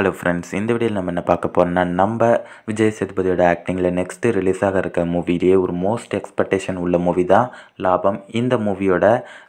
hello friends இந்த வீடியோவில் நம்ம என்ன பார்க்க போகிறோம்னா நம்ம விஜய் சேதுபதியோட ஆக்டிங்கில் நெக்ஸ்ட்டு ரிலீஸ் ஆக இருக்க மூவிலேயே ஒரு மோஸ்ட் எக்ஸ்பெக்டேஷன் உள்ள மூவி தான் லாபம் இந்த மூவியோட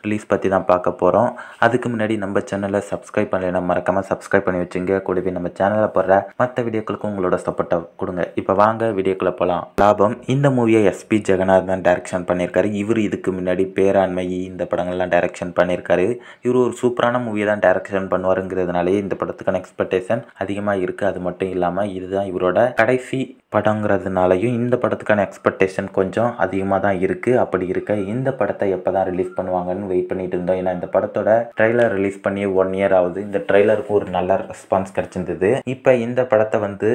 ரிலீஸ் பற்றி தான் பார்க்க போகிறோம் அதுக்கு முன்னாடி நம்ம சேனலை சப்ஸ்கிரைப் பண்ணலைன்னா மறக்காமல் சப்ஸ்கிரைப் பண்ணி வச்சுங்க கூடவே நம்ம சேனலில் போடுற மற்ற வீடியோக்களுக்கும் உங்களோட சப்போர்ட்டை கொடுங்க இப்போ வாங்க வீடியோக்குள்ளே போகலாம் லாபம் இந்த மூவியை எஸ்பி ஜெகநாத் தான் பண்ணியிருக்காரு இவர் இதுக்கு முன்னாடி பேராண்மை இந்த படங்கள்லாம் டேரெக்ஷன் பண்ணியிருக்காரு இவர் ஒரு சூப்பரான மூவியை தான் டேரெக்ஷன் பண்ணுவாருங்கிறதுனாலே இந்த படத்துக்கான எக்ஸ்பெக்டேஷன் அதிகமாக இருக்குது அது மட்டும் இல்லாமல் இதுதான் இவரோட கடைசி படங்கிறதுனாலையும் இந்த படத்துக்கான எக்ஸ்பெக்டேஷன் கொஞ்சம் அதிகமாக தான் இருக்குது அப்படி இருக்க இந்த படத்தை எப்போ தான் ரிலீஸ் பண்ணுவாங்கன்னு வெயிட் பண்ணிட்டு இருந்தோம் ஏன்னா இந்த படத்தோட ட்ரெய்லர் ரிலீஸ் பண்ணி ஒன் இயர் ஆகுது இந்த ட்ரெய்லருக்கு ஒரு நல்ல ரெஸ்பான்ஸ் கிடச்சிருந்தது இப்போ இந்த படத்தை வந்து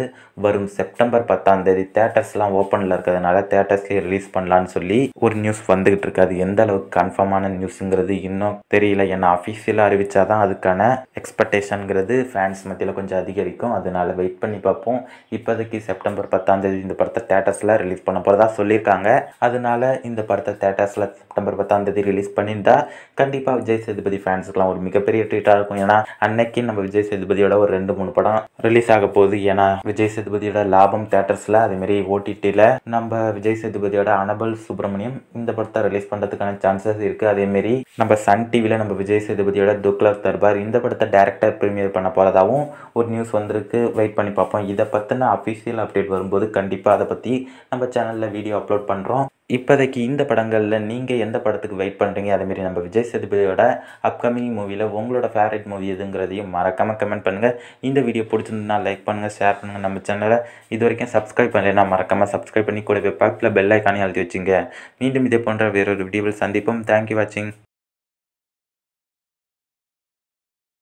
வரும் செப்டம்பர் பத்தாம் தேதி தேட்டர்ஸ்லாம் ஓப்பனில் இருக்கிறதுனால தேட்டர்ஸ்லேயே ரிலீஸ் பண்ணலான்னு சொல்லி ஒரு நியூஸ் வந்துகிட்டு இருக்கு அது எந்த அளவுக்கு கன்ஃபார்மான நியூஸுங்கிறது இன்னும் தெரியல ஏன்னா அஃபீஷியலாக அறிவிச்சா தான் அதுக்கான எக்ஸ்பெக்டேஷனுங்கிறது ஃபேன்ஸ் மத்தியில் கொஞ்சம் அதிகரிக்கும் அதனால வெயிட் பண்ணி பார்ப்போம் இப்போதைக்கு செப்டம்பர் பத்து பத்தாந்தேதி இந்த படத்தை தேட்டர்ஸில் ரிலீஸ் பண்ண போகிறதா சொல்லியிருக்காங்க அதனால இந்த படத்தை தேட்டர்ஸில் செப்டம்பர் பத்தாந்தேதி ரிலீஸ் பண்ணியிருந்தா கண்டிப்பாக விஜய் சேதுபதி ஃபேன்ஸுக்கெலாம் ஒரு மிகப்பெரிய ட்ரீட்டாக இருக்கும் ஏன்னா அன்னைக்கு நம்ம விஜய் சேதுபதியோட ஒரு ரெண்டு மூணு படம் ரிலீஸ் ஆக போகுது ஏன்னா விஜய் சேதுபதியோட லாபம் தேட்டர்ஸில் அதேமாரி ஓடிடியில் நம்ம விஜய் சேதுபதியோட அனபல் சுப்பிரமணியம் இந்த படத்தை ரிலீஸ் பண்ணுறதுக்கான சான்சஸ் இருக்குது அதேமாரி நம்ம சன் டிவியில் நம்ம விஜய் சேதுபதியோட துக்லர் தர்பார் இந்த படத்தை டேரக்டர் ப்ரீமியர் பண்ண போகிறதாகவும் ஒரு நியூஸ் வந்திருக்கு வெயிட் பண்ணி பார்ப்போம் இதை பற்றின அஃபிஷியல் அப்டேட் வரும்போது இருக்கும்போது கண்டிப்பாக அதை பற்றி நம்ம சேனலில் வீடியோ அப்லோட் பண்ணுறோம் இப்போதைக்கு இந்த படங்களில் நீங்கள் எந்த படத்துக்கு வெயிட் பண்ணுறீங்க அதேமாரி நம்ம விஜய் சேதுபதியோட அப்கமிங் மூவியில் உங்களோட ஃபேவரட் மூவி எதுங்கிறதையும் மறக்காமல் கமெண்ட் பண்ணுங்கள் இந்த வீடியோ பிடிச்சிருந்தா லைக் பண்ணுங்கள் ஷேர் பண்ணுங்கள் நம்ம சேனலை இது வரைக்கும் சப்ஸ்கிரைப் பண்ணலைன்னா மறக்காமல் சப்ஸ்கிரைப் பண்ணி கூட பக்கத்தில் பெல் ஐக்கானே அழுத்தி வச்சுங்க மீண்டும் இதே போன்ற வேறொரு வீடியோவில் சந்திப்போம் தேங்க்யூ வாட்சிங்